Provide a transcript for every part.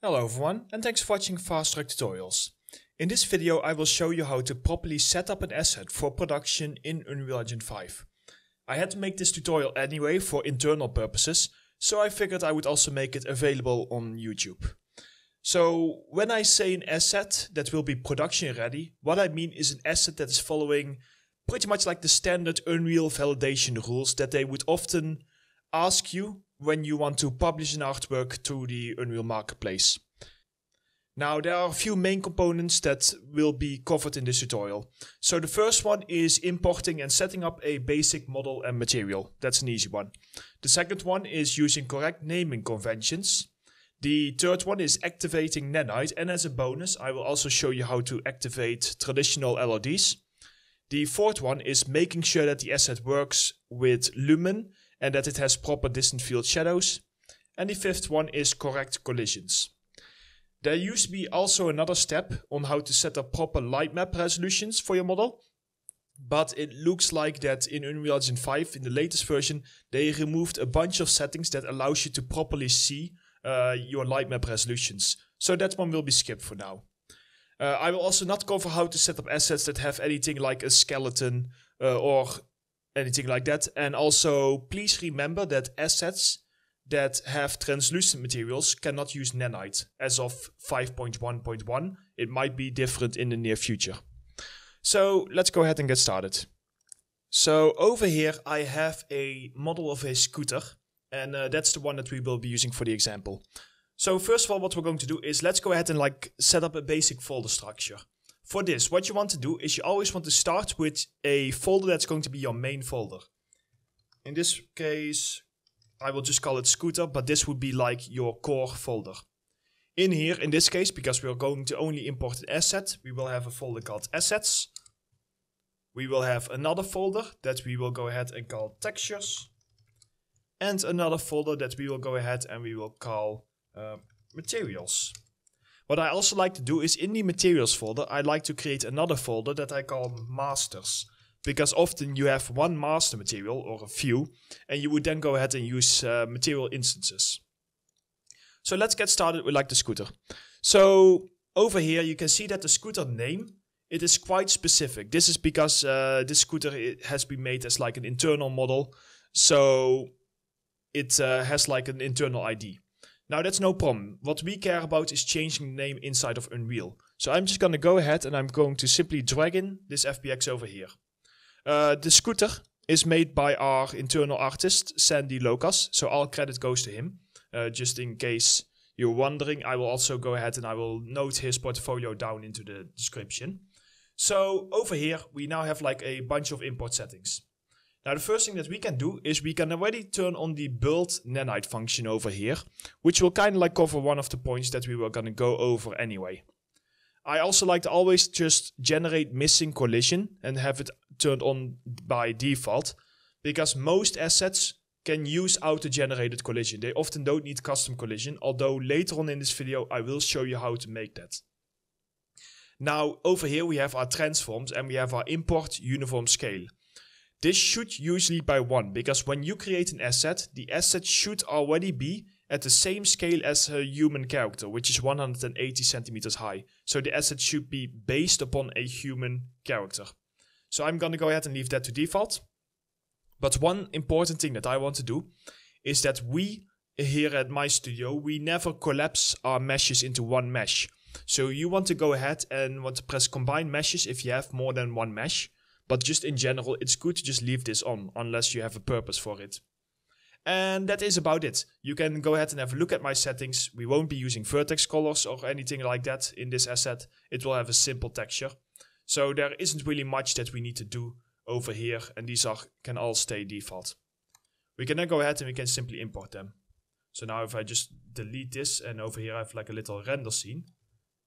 Hello everyone and thanks for watching Fast Track Tutorials. In this video I will show you how to properly set up an asset for production in Unreal Engine 5. I had to make this tutorial anyway for internal purposes, so I figured I would also make it available on YouTube. So when I say an asset that will be production ready, what I mean is an asset that is following pretty much like the standard Unreal validation rules that they would often ask you when you want to publish an artwork to the Unreal Marketplace. Now, there are a few main components that will be covered in this tutorial. So the first one is importing and setting up a basic model and material. That's an easy one. The second one is using correct naming conventions. The third one is activating Nanite. And as a bonus, I will also show you how to activate traditional LODs. The fourth one is making sure that the asset works with Lumen and that it has proper distant field shadows. And the fifth one is correct collisions. There used to be also another step on how to set up proper light map resolutions for your model, but it looks like that in Unreal Engine 5, in the latest version, they removed a bunch of settings that allows you to properly see uh, your light map resolutions. So that one will be skipped for now. Uh, I will also not cover how to set up assets that have anything like a skeleton uh, or anything like that. And also, please remember that assets that have translucent materials cannot use nanite as of 5.1.1. It might be different in the near future. So let's go ahead and get started. So over here I have a model of a scooter and uh, that's the one that we will be using for the example. So first of all what we're going to do is let's go ahead and like set up a basic folder structure for this, what you want to do is you always want to start with a folder that's going to be your main folder. In this case, I will just call it scooter, but this would be like your core folder. In here, in this case, because we are going to only import an asset, we will have a folder called assets. We will have another folder that we will go ahead and call textures. And another folder that we will go ahead and we will call uh, materials. What I also like to do is in the materials folder, I like to create another folder that I call masters. Because often you have one master material or a few, and you would then go ahead and use uh, material instances. So let's get started with like the scooter. So over here, you can see that the scooter name, it is quite specific. This is because uh, this scooter has been made as like an internal model. So it uh, has like an internal ID. Now that's no problem. What we care about is changing the name inside of Unreal. So I'm just going to go ahead and I'm going to simply drag in this FBX over here. Uh, the scooter is made by our internal artist, Sandy Locas, so all credit goes to him. Uh, just in case you're wondering, I will also go ahead and I will note his portfolio down into the description. So over here, we now have like a bunch of import settings. Now the first thing that we can do is we can already turn on the build nanite function over here, which will kind of like cover one of the points that we were going to go over anyway. I also like to always just generate missing collision and have it turned on by default because most assets can use auto-generated collision. They often don't need custom collision, although later on in this video I will show you how to make that. Now over here we have our transforms and we have our import uniform scale. This should usually by 1 because when you create an asset, the asset should already be at the same scale as a human character, which is 180 centimeters high. So the asset should be based upon a human character. So I'm going to go ahead and leave that to default. But one important thing that I want to do is that we here at my studio, we never collapse our meshes into one mesh. So you want to go ahead and want to press combine meshes if you have more than one mesh. But just in general, it's good to just leave this on unless you have a purpose for it. And that is about it. You can go ahead and have a look at my settings. We won't be using vertex colors or anything like that in this asset. It will have a simple texture. So there isn't really much that we need to do over here and these are can all stay default. We can then go ahead and we can simply import them. So now if I just delete this and over here I have like a little render scene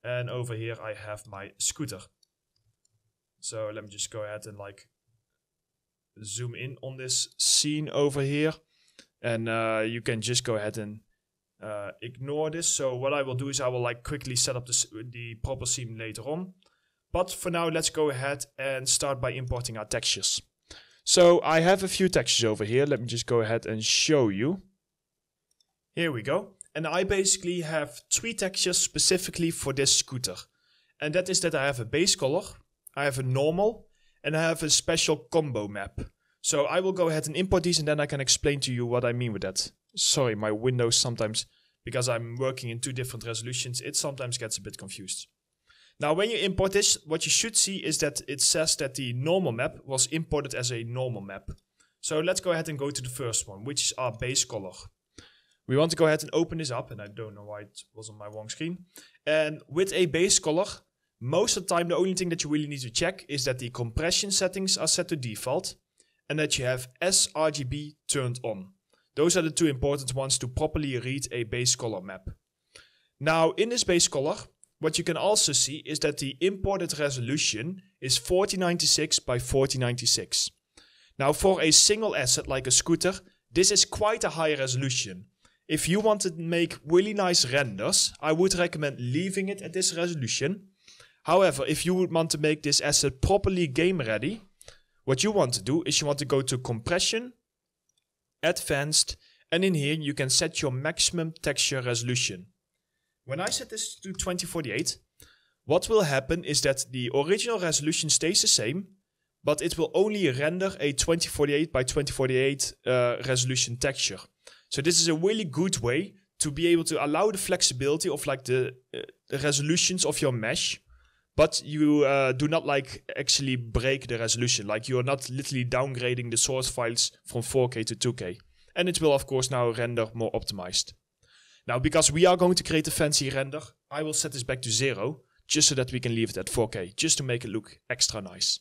and over here I have my scooter. So let me just go ahead and like zoom in on this scene over here. And uh, you can just go ahead and uh, ignore this. So what I will do is I will like quickly set up this, the proper scene later on. But for now, let's go ahead and start by importing our textures. So I have a few textures over here. Let me just go ahead and show you. Here we go. And I basically have three textures specifically for this scooter. And that is that I have a base color, I have a normal, and I have a special combo map. So I will go ahead and import these and then I can explain to you what I mean with that. Sorry, my Windows sometimes, because I'm working in two different resolutions, it sometimes gets a bit confused. Now when you import this, what you should see is that it says that the normal map was imported as a normal map. So let's go ahead and go to the first one, which is our base color. We want to go ahead and open this up, and I don't know why it was on my wrong screen. And with a base color, most of the time, the only thing that you really need to check is that the compression settings are set to default and that you have sRGB turned on. Those are the two important ones to properly read a base color map. Now, in this base color, what you can also see is that the imported resolution is 4096 by 4096. Now, for a single asset like a scooter, this is quite a high resolution. If you want to make really nice renders, I would recommend leaving it at this resolution However, if you would want to make this asset properly game ready, what you want to do is you want to go to compression, advanced, and in here you can set your maximum texture resolution. When I set this to 2048, what will happen is that the original resolution stays the same, but it will only render a 2048 by 2048 uh, resolution texture. So this is a really good way to be able to allow the flexibility of like the, uh, the resolutions of your mesh but you uh, do not like actually break the resolution. Like you are not literally downgrading the source files from 4K to 2K. And it will of course now render more optimized. Now because we are going to create a fancy render, I will set this back to zero, just so that we can leave it at 4K, just to make it look extra nice.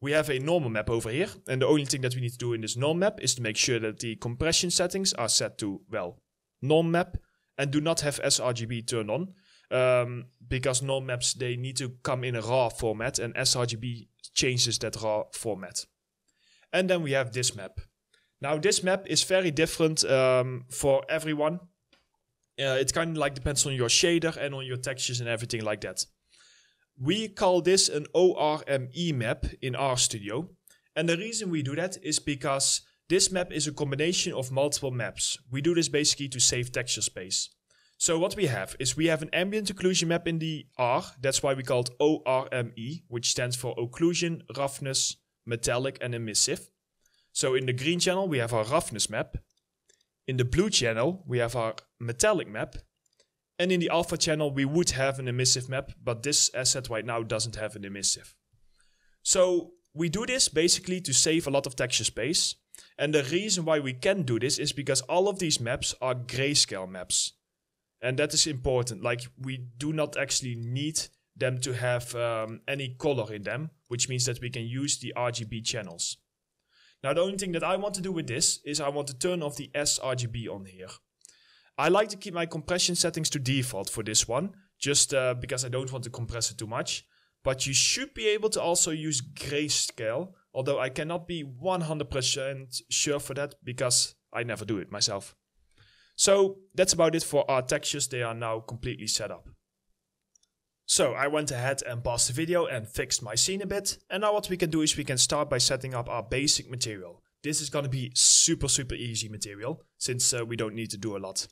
We have a normal map over here, and the only thing that we need to do in this normal map is to make sure that the compression settings are set to, well, normal map, and do not have sRGB turned on, um, because no maps they need to come in a raw format, and sRGB changes that raw format. And then we have this map. Now this map is very different um, for everyone. Uh, it kind of like depends on your shader and on your textures and everything like that. We call this an ORME map in RStudio. And the reason we do that is because this map is a combination of multiple maps. We do this basically to save texture space. So what we have is we have an ambient occlusion map in the R. That's why we call it ORME, which stands for occlusion, roughness, metallic, and emissive. So in the green channel, we have our roughness map. In the blue channel, we have our metallic map. And in the alpha channel, we would have an emissive map, but this asset right now doesn't have an emissive. So we do this basically to save a lot of texture space. And the reason why we can do this is because all of these maps are grayscale maps and that is important. Like we do not actually need them to have um, any color in them, which means that we can use the RGB channels. Now the only thing that I want to do with this is I want to turn off the sRGB on here. I like to keep my compression settings to default for this one, just uh, because I don't want to compress it too much. But you should be able to also use grayscale, although I cannot be 100% sure for that because I never do it myself. So that's about it for our textures. They are now completely set up. So I went ahead and paused the video and fixed my scene a bit. And now what we can do is we can start by setting up our basic material. This is going to be super, super easy material since uh, we don't need to do a lot.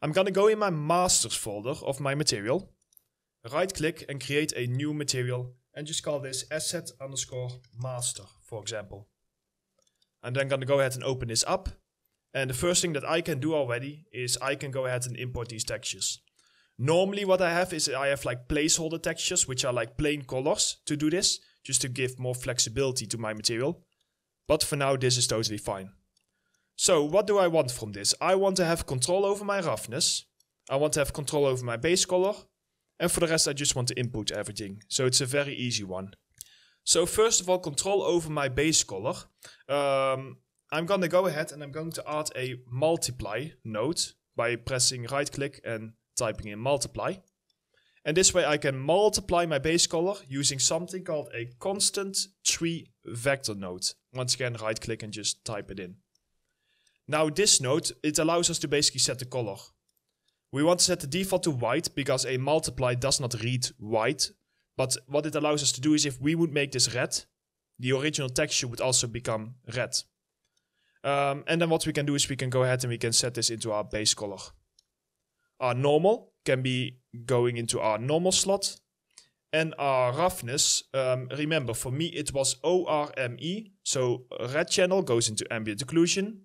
I'm going to go in my masters folder of my material, right click and create a new material and just call this asset underscore master, for example. I'm then going to go ahead and open this up and the first thing that I can do already is I can go ahead and import these textures. Normally what I have is I have like placeholder textures, which are like plain colors to do this, just to give more flexibility to my material. But for now, this is totally fine. So what do I want from this? I want to have control over my roughness. I want to have control over my base color. And for the rest, I just want to input everything. So it's a very easy one. So first of all, control over my base color. Um, I'm going to go ahead and I'm going to add a multiply node by pressing right click and typing in multiply. And this way I can multiply my base color using something called a constant tree vector node. Once again, right click and just type it in. Now this node, it allows us to basically set the color. We want to set the default to white because a multiply does not read white. But what it allows us to do is if we would make this red, the original texture would also become red. Um, and then what we can do is we can go ahead and we can set this into our base color. Our normal can be going into our normal slot. And our roughness, um, remember for me it was ORME. So red channel goes into ambient occlusion.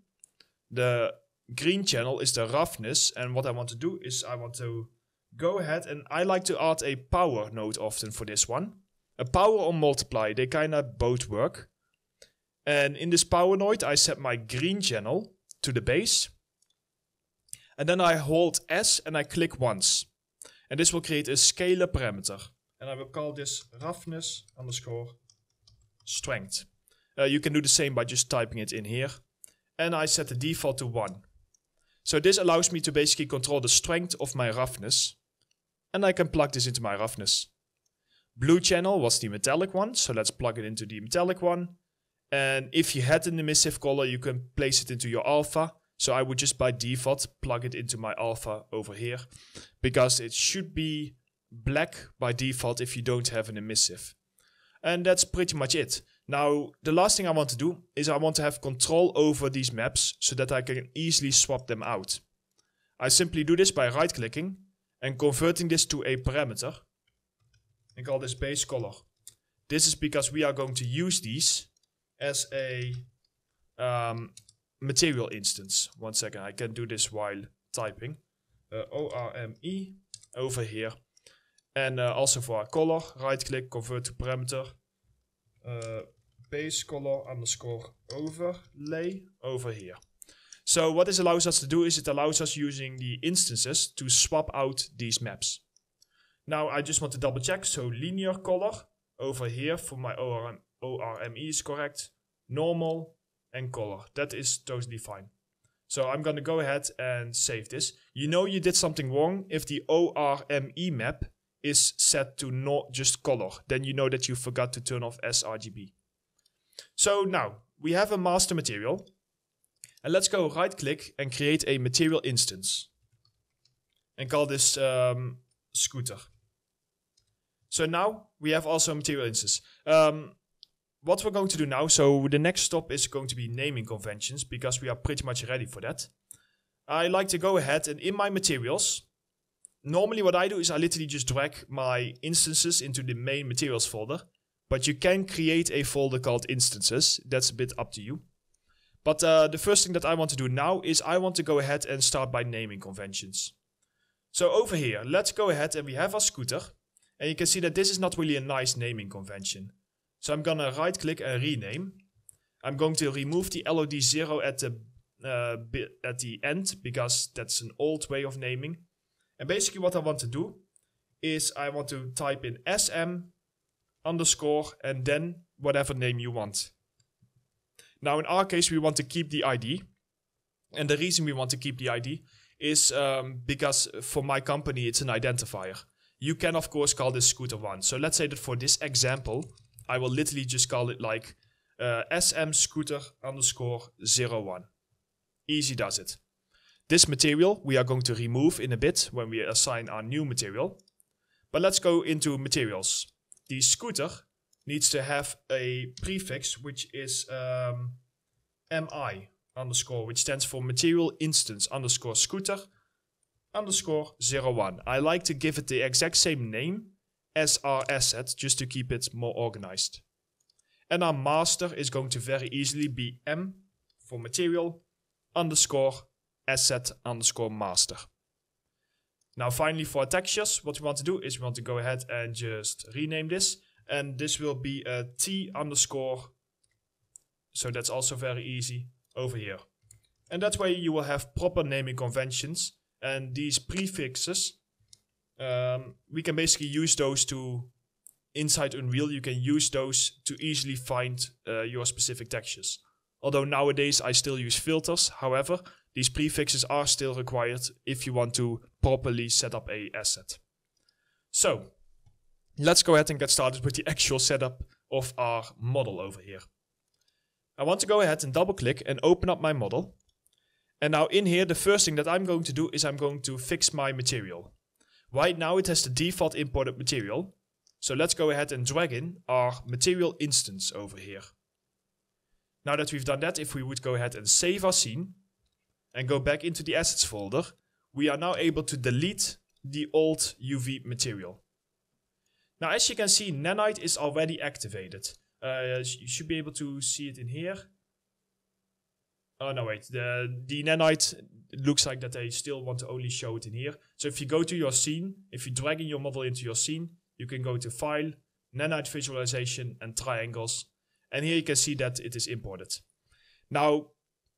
The green channel is the roughness. And what I want to do is I want to go ahead and I like to add a power node often for this one. A power or multiply, they kind of both work. And in this node, I set my green channel to the base. And then I hold S and I click once. And this will create a scalar parameter. And I will call this roughness underscore strength. Uh, you can do the same by just typing it in here. And I set the default to 1. So this allows me to basically control the strength of my roughness. And I can plug this into my roughness. Blue channel was the metallic one, so let's plug it into the metallic one. And if you had an emissive color, you can place it into your alpha. So I would just by default plug it into my alpha over here because it should be black by default if you don't have an emissive. And that's pretty much it. Now, the last thing I want to do is I want to have control over these maps so that I can easily swap them out. I simply do this by right clicking and converting this to a parameter. I call this base color. This is because we are going to use these as a um, material instance. One second, I can do this while typing. Uh, ORME over here. And uh, also for our color, right click, convert to parameter, uh, base color underscore overlay over here. So what this allows us to do is it allows us using the instances to swap out these maps. Now I just want to double check. So linear color over here for my ORM ORME is correct, normal, and color. That is totally fine. So I'm going to go ahead and save this. You know you did something wrong if the ORME map is set to not just color. Then you know that you forgot to turn off sRGB. So now we have a master material. And let's go right click and create a material instance. And call this um, scooter. So now we have also a material instance. Um, what we're going to do now, so the next stop is going to be naming conventions because we are pretty much ready for that. I like to go ahead and in my materials, normally what I do is I literally just drag my instances into the main materials folder, but you can create a folder called instances. That's a bit up to you. But uh, the first thing that I want to do now is I want to go ahead and start by naming conventions. So over here, let's go ahead and we have our scooter. And you can see that this is not really a nice naming convention. So I'm gonna right click and rename. I'm going to remove the LOD0 at the uh, at the end because that's an old way of naming. And basically what I want to do is I want to type in SM underscore and then whatever name you want. Now in our case we want to keep the ID. And the reason we want to keep the ID is um, because for my company it's an identifier. You can of course call this scooter1. So let's say that for this example I will literally just call it like uh, SM scooter underscore 01. Easy does it. This material we are going to remove in a bit when we assign our new material. But let's go into materials. The scooter needs to have a prefix which is um, MI underscore, which stands for material instance underscore scooter underscore 01. I like to give it the exact same name SR asset just to keep it more organized. And our master is going to very easily be M for material underscore asset underscore master. Now finally for textures, what we want to do is we want to go ahead and just rename this. And this will be a T underscore. So that's also very easy over here. And that way you will have proper naming conventions. And these prefixes um, we can basically use those to inside Unreal. You can use those to easily find uh, your specific textures. Although nowadays I still use filters. However, these prefixes are still required if you want to properly set up a asset. So let's go ahead and get started with the actual setup of our model over here. I want to go ahead and double click and open up my model. And now in here, the first thing that I'm going to do is I'm going to fix my material. Right now it has the default imported material, so let's go ahead and drag in our material instance over here. Now that we've done that, if we would go ahead and save our scene and go back into the assets folder, we are now able to delete the old UV material. Now as you can see, Nanite is already activated. Uh, you should be able to see it in here. Oh no, wait. The the nanite looks like that they still want to only show it in here. So if you go to your scene, if you drag in your model into your scene, you can go to File, Nanite Visualization, and Triangles. And here you can see that it is imported. Now,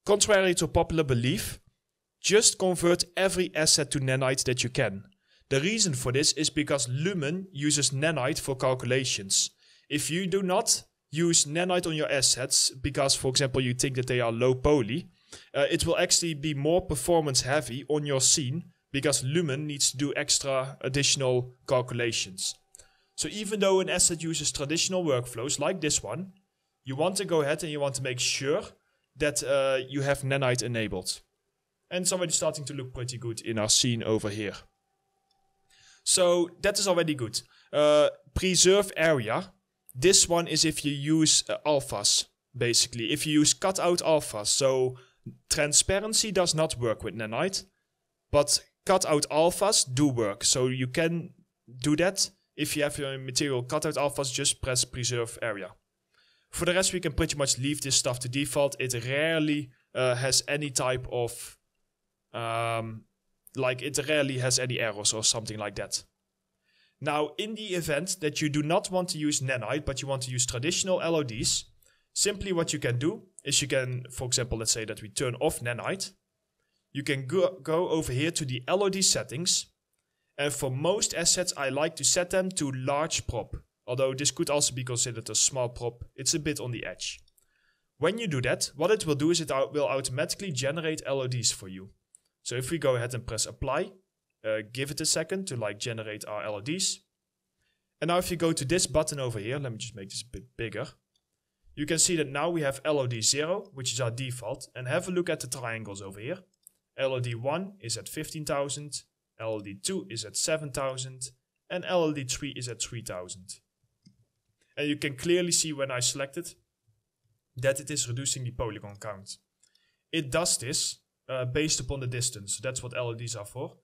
contrary to popular belief, just convert every asset to nanite that you can. The reason for this is because Lumen uses nanite for calculations. If you do not, use Nanite on your assets because, for example, you think that they are low poly, uh, it will actually be more performance heavy on your scene because Lumen needs to do extra additional calculations. So even though an asset uses traditional workflows like this one, you want to go ahead and you want to make sure that uh, you have Nanite enabled. And it's already starting to look pretty good in our scene over here. So that is already good. Uh, preserve area this one is if you use uh, alphas, basically. If you use cutout alphas, so transparency does not work with Nanite, but cutout alphas do work. So you can do that if you have your material cutout alphas, just press preserve area. For the rest, we can pretty much leave this stuff to default. It rarely uh, has any type of, um, like it rarely has any errors or something like that. Now, in the event that you do not want to use nanite, but you want to use traditional LODs, simply what you can do is you can, for example, let's say that we turn off nanite. You can go, go over here to the LOD settings. And for most assets, I like to set them to large prop. Although this could also be considered a small prop. It's a bit on the edge. When you do that, what it will do is it will automatically generate LODs for you. So if we go ahead and press apply, uh, give it a second to like generate our LEDs. And now if you go to this button over here, let me just make this a bit bigger. You can see that now we have LOD 0, which is our default, and have a look at the triangles over here. LOD 1 is at 15,000, LOD 2 is at 7,000, and LOD 3 is at 3,000. And you can clearly see when I select it, that it is reducing the polygon count. It does this uh, based upon the distance, so that's what LEDs are for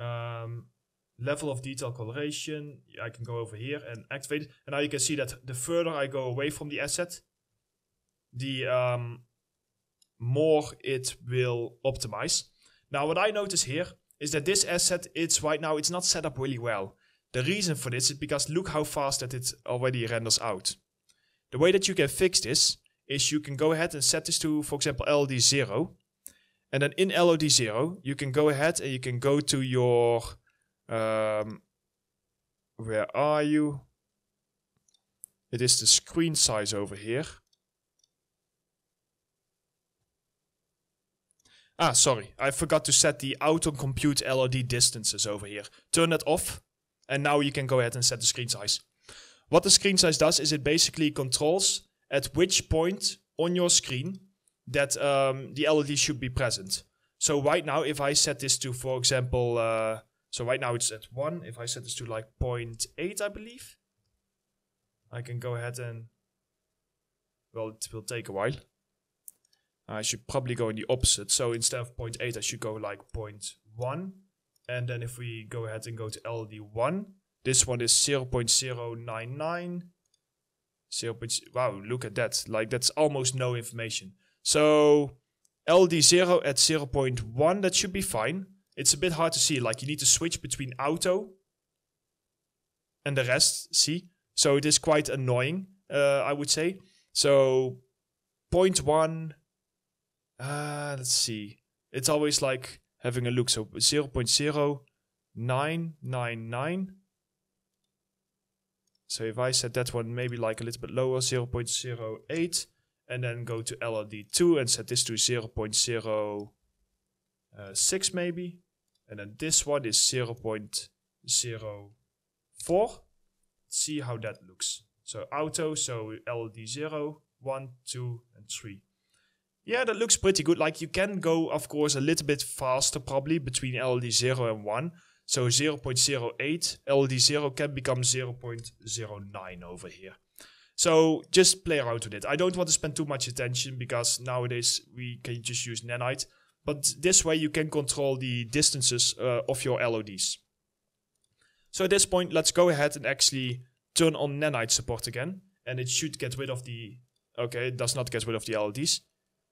um, level of detail coloration. I can go over here and activate it. And now you can see that the further I go away from the asset, the um, more it will optimize. Now, what I notice here is that this asset, it's right now, it's not set up really well. The reason for this is because look how fast that it already renders out. The way that you can fix this is you can go ahead and set this to, for example, LD0. And then in LOD0, you can go ahead and you can go to your. Um, where are you? It is the screen size over here. Ah, sorry. I forgot to set the auto compute LOD distances over here. Turn that off. And now you can go ahead and set the screen size. What the screen size does is it basically controls at which point on your screen that um, the LED should be present. So right now, if I set this to, for example, uh, so right now it's at 1. If I set this to like 0.8, I believe, I can go ahead and, well, it will take a while. I should probably go in the opposite. So instead of 0.8, I should go like 0.1. And then if we go ahead and go to LD1, this one is 0 0.099. 0 wow, look at that. Like that's almost no information. So LD0 at 0.1, that should be fine. It's a bit hard to see, like you need to switch between auto and the rest, see? So it is quite annoying, uh, I would say. So 0.1, uh, let's see. It's always like having a look. So 0.0999. So if I set that one maybe like a little bit lower, 0.08 and then go to LRD2 and set this to 0 uh, 0.06 maybe. And then this one is 0 0.04. See how that looks. So auto, so LD 0, 1, 2, and 3. Yeah, that looks pretty good. Like you can go, of course, a little bit faster probably between LD 0 and 1. So 0 0.08, LD 0 can become 0 0.09 over here. So just play around with it. I don't want to spend too much attention because nowadays we can just use nanite. But this way you can control the distances uh, of your LODs. So at this point, let's go ahead and actually turn on nanite support again. And it should get rid of the... Okay, it does not get rid of the LODs.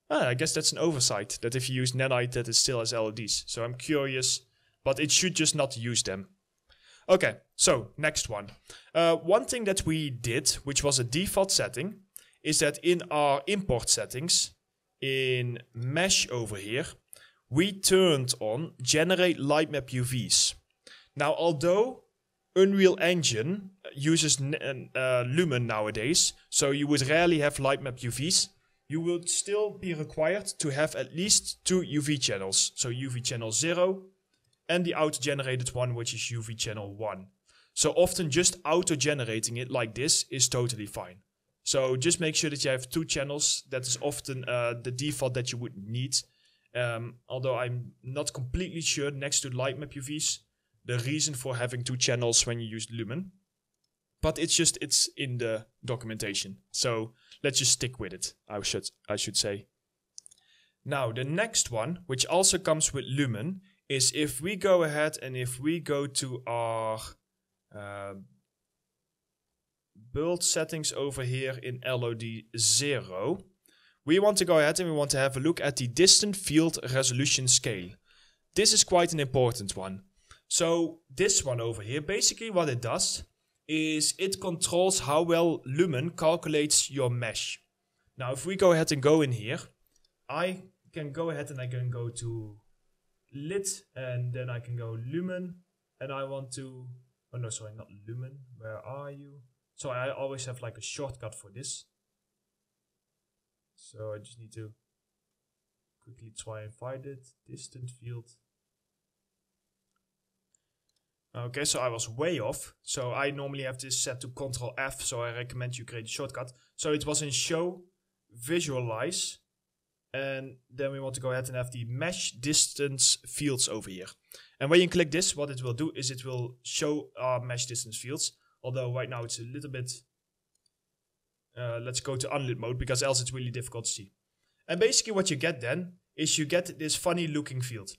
Ah, I guess that's an oversight, that if you use nanite that it still has LODs. So I'm curious, but it should just not use them. Okay, so next one. Uh, one thing that we did, which was a default setting, is that in our import settings, in mesh over here, we turned on generate lightmap UVs. Now, although Unreal Engine uses uh, Lumen nowadays, so you would rarely have lightmap UVs, you would still be required to have at least two UV channels. So UV channel 0 and the auto-generated one, which is UV channel 1. So often just auto-generating it like this is totally fine. So just make sure that you have two channels. That is often uh, the default that you would need. Um, although I'm not completely sure next to Lightmap UVs, the reason for having two channels when you use Lumen. But it's just, it's in the documentation. So let's just stick with it, I should, I should say. Now, the next one, which also comes with Lumen, is if we go ahead and if we go to our uh, build settings over here in LOD 0, we want to go ahead and we want to have a look at the distant field resolution scale. This is quite an important one. So this one over here, basically what it does is it controls how well Lumen calculates your mesh. Now if we go ahead and go in here, I can go ahead and I can go to lit and then I can go lumen and I want to, oh no, sorry, not lumen. Where are you? So I always have like a shortcut for this. So I just need to quickly try and find it. Distant field. Okay, so I was way off. So I normally have this set to Control F, so I recommend you create a shortcut. So it was in Show, Visualize, and then we want to go ahead and have the mesh distance fields over here. And when you click this, what it will do is it will show our mesh distance fields. Although right now it's a little bit... Uh, let's go to unlit mode because else it's really difficult to see. And basically what you get then is you get this funny looking field.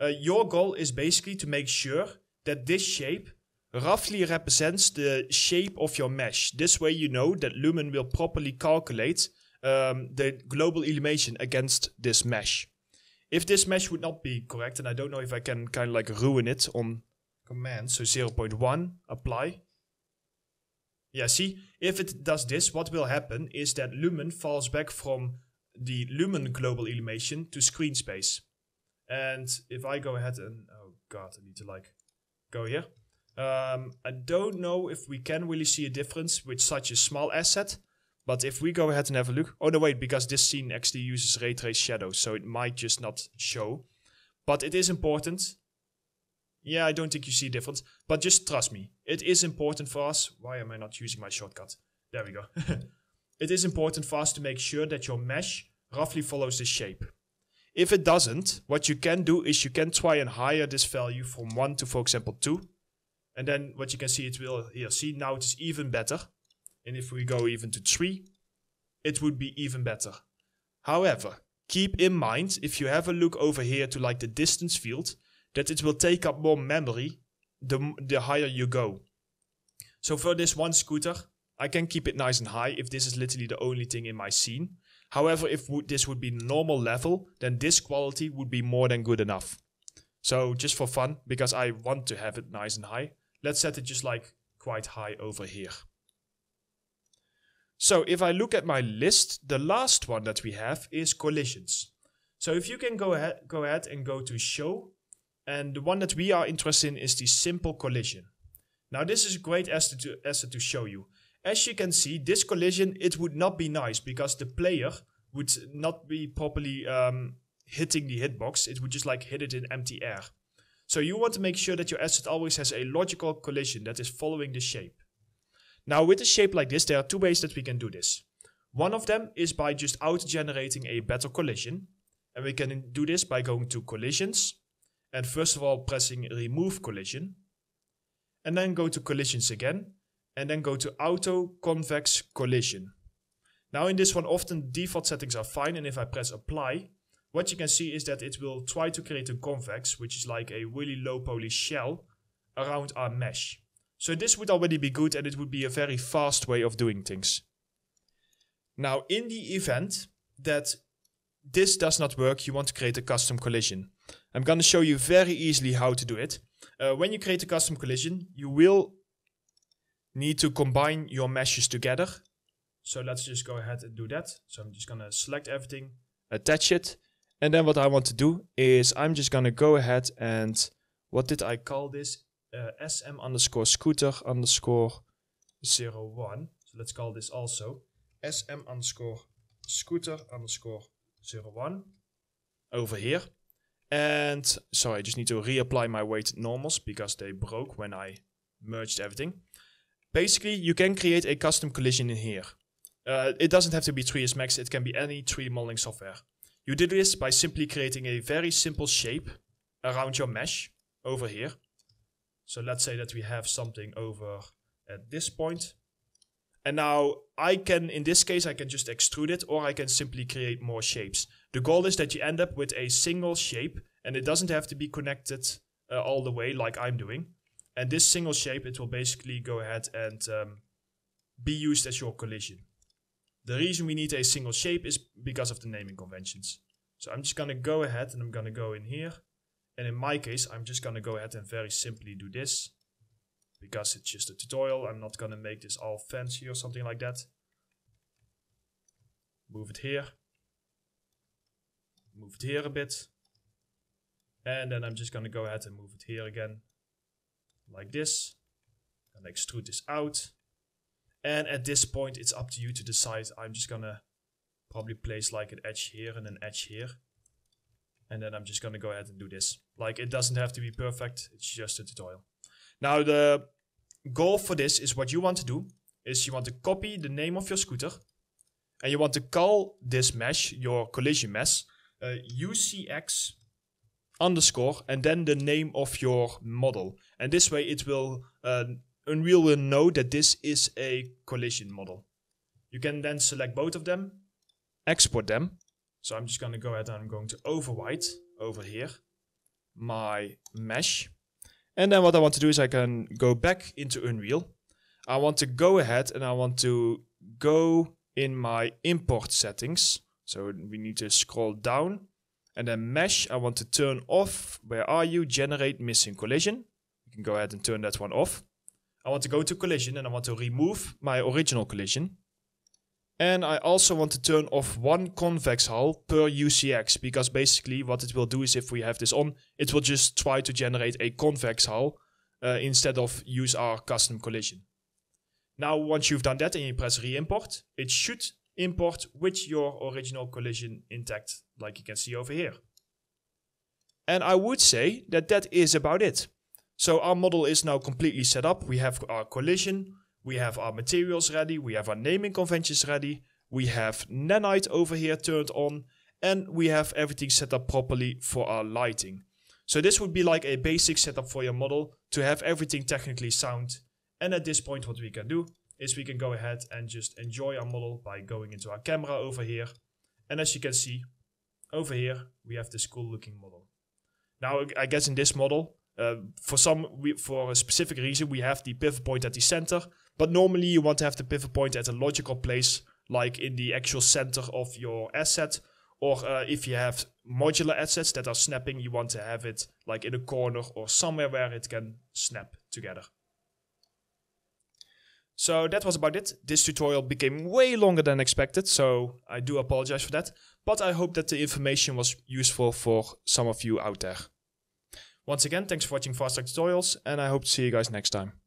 Uh, your goal is basically to make sure that this shape roughly represents the shape of your mesh. This way you know that Lumen will properly calculate um, the global elimination against this mesh. If this mesh would not be correct, and I don't know if I can kind of like ruin it on command, so 0.1, apply. Yeah, see, if it does this, what will happen is that Lumen falls back from the Lumen global elimination to screen space. And if I go ahead and, oh god, I need to like go here. Um, I don't know if we can really see a difference with such a small asset, but if we go ahead and have a look, oh no wait, because this scene actually uses ray trace shadows, so it might just not show. But it is important. Yeah, I don't think you see a difference, but just trust me. It is important for us. Why am I not using my shortcut? There we go. it is important for us to make sure that your mesh roughly follows this shape. If it doesn't, what you can do is you can try and higher this value from 1 to, for example, 2. And then what you can see, it will here. See, now it is even better. And if we go even to 3, it would be even better. However, keep in mind, if you have a look over here to like the distance field, that it will take up more memory the, the higher you go. So for this one scooter, I can keep it nice and high if this is literally the only thing in my scene. However, if this would be normal level, then this quality would be more than good enough. So just for fun, because I want to have it nice and high, let's set it just like quite high over here. So if I look at my list, the last one that we have is collisions. So if you can go ahead, go ahead and go to show, and the one that we are interested in is the simple collision. Now this is a great asset to, asset to show you. As you can see, this collision, it would not be nice because the player would not be properly um, hitting the hitbox. It would just like hit it in empty air. So you want to make sure that your asset always has a logical collision that is following the shape. Now with a shape like this, there are two ways that we can do this. One of them is by just out generating a better collision. And we can do this by going to collisions. And first of all, pressing remove collision. And then go to collisions again. And then go to auto convex collision. Now in this one, often default settings are fine. And if I press apply, what you can see is that it will try to create a convex, which is like a really low poly shell around our mesh. So this would already be good and it would be a very fast way of doing things. Now, in the event that this does not work, you want to create a custom collision. I'm going to show you very easily how to do it. Uh, when you create a custom collision, you will need to combine your meshes together. So let's just go ahead and do that. So I'm just going to select everything, attach it. And then what I want to do is I'm just going to go ahead and what did I call this? uh, sm underscore scooter underscore zero one. So let's call this also sm underscore scooter underscore zero one over here. And so I just need to reapply my weighted normals because they broke when I merged everything. Basically, you can create a custom collision in here. Uh, it doesn't have to be 3ds Max, it can be any 3D modeling software. You do this by simply creating a very simple shape around your mesh over here. So let's say that we have something over at this point. And now I can, in this case, I can just extrude it or I can simply create more shapes. The goal is that you end up with a single shape and it doesn't have to be connected uh, all the way like I'm doing. And this single shape, it will basically go ahead and um, be used as your collision. The reason we need a single shape is because of the naming conventions. So I'm just going to go ahead and I'm going to go in here and in my case, I'm just going to go ahead and very simply do this because it's just a tutorial. I'm not going to make this all fancy or something like that. Move it here. Move it here a bit. And then I'm just going to go ahead and move it here again. Like this. And extrude this out. And at this point, it's up to you to decide. I'm just going to probably place like an edge here and an edge here and then I'm just going to go ahead and do this. Like it doesn't have to be perfect. It's just a tutorial. Now the goal for this is what you want to do is you want to copy the name of your scooter and you want to call this mesh, your collision mesh, uh, UCX underscore and then the name of your model. And this way it will, uh, Unreal will know that this is a collision model. You can then select both of them, export them, so I'm just going to go ahead and I'm going to overwrite over here my mesh. And then what I want to do is I can go back into Unreal. I want to go ahead and I want to go in my import settings. So we need to scroll down and then mesh. I want to turn off. Where are you? Generate missing collision. You can go ahead and turn that one off. I want to go to collision and I want to remove my original collision. And I also want to turn off one convex hull per UCX because basically what it will do is if we have this on, it will just try to generate a convex hull uh, instead of use our custom collision. Now once you've done that and you press re-import, it should import with your original collision intact like you can see over here. And I would say that that is about it. So our model is now completely set up. We have our collision, we have our materials ready, we have our naming conventions ready, we have Nanite over here turned on, and we have everything set up properly for our lighting. So this would be like a basic setup for your model to have everything technically sound. And at this point what we can do is we can go ahead and just enjoy our model by going into our camera over here. And as you can see, over here we have this cool looking model. Now I guess in this model, uh, for some we, for a specific reason we have the pivot point at the center but normally you want to have the pivot point at a logical place, like in the actual center of your asset. Or uh, if you have modular assets that are snapping, you want to have it like in a corner or somewhere where it can snap together. So that was about it. This tutorial became way longer than expected, so I do apologize for that. But I hope that the information was useful for some of you out there. Once again, thanks for watching Fast Track Tutorials, and I hope to see you guys next time.